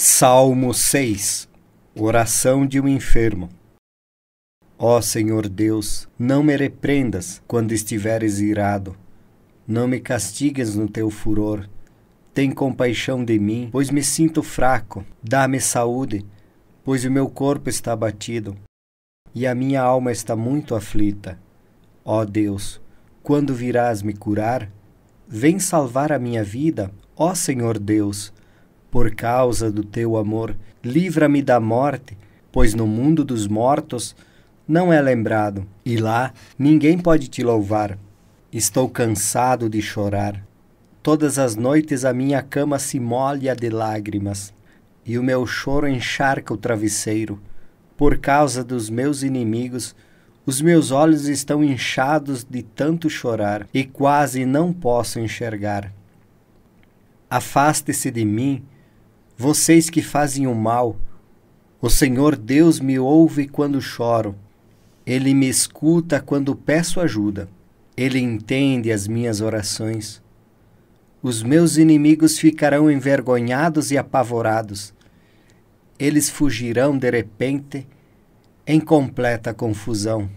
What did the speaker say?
Salmo 6 Oração de um enfermo Ó Senhor Deus, não me repreendas quando estiveres irado. Não me castigues no teu furor. Tem compaixão de mim, pois me sinto fraco. Dá-me saúde, pois o meu corpo está abatido e a minha alma está muito aflita. Ó Deus, quando virás me curar? Vem salvar a minha vida, ó Senhor Deus por causa do teu amor. Livra-me da morte, pois no mundo dos mortos não é lembrado, e lá ninguém pode te louvar. Estou cansado de chorar. Todas as noites a minha cama se molha de lágrimas, e o meu choro encharca o travesseiro. Por causa dos meus inimigos, os meus olhos estão inchados de tanto chorar e quase não posso enxergar. Afaste-se de mim, vocês que fazem o mal, o Senhor Deus me ouve quando choro. Ele me escuta quando peço ajuda. Ele entende as minhas orações. Os meus inimigos ficarão envergonhados e apavorados. Eles fugirão de repente em completa confusão.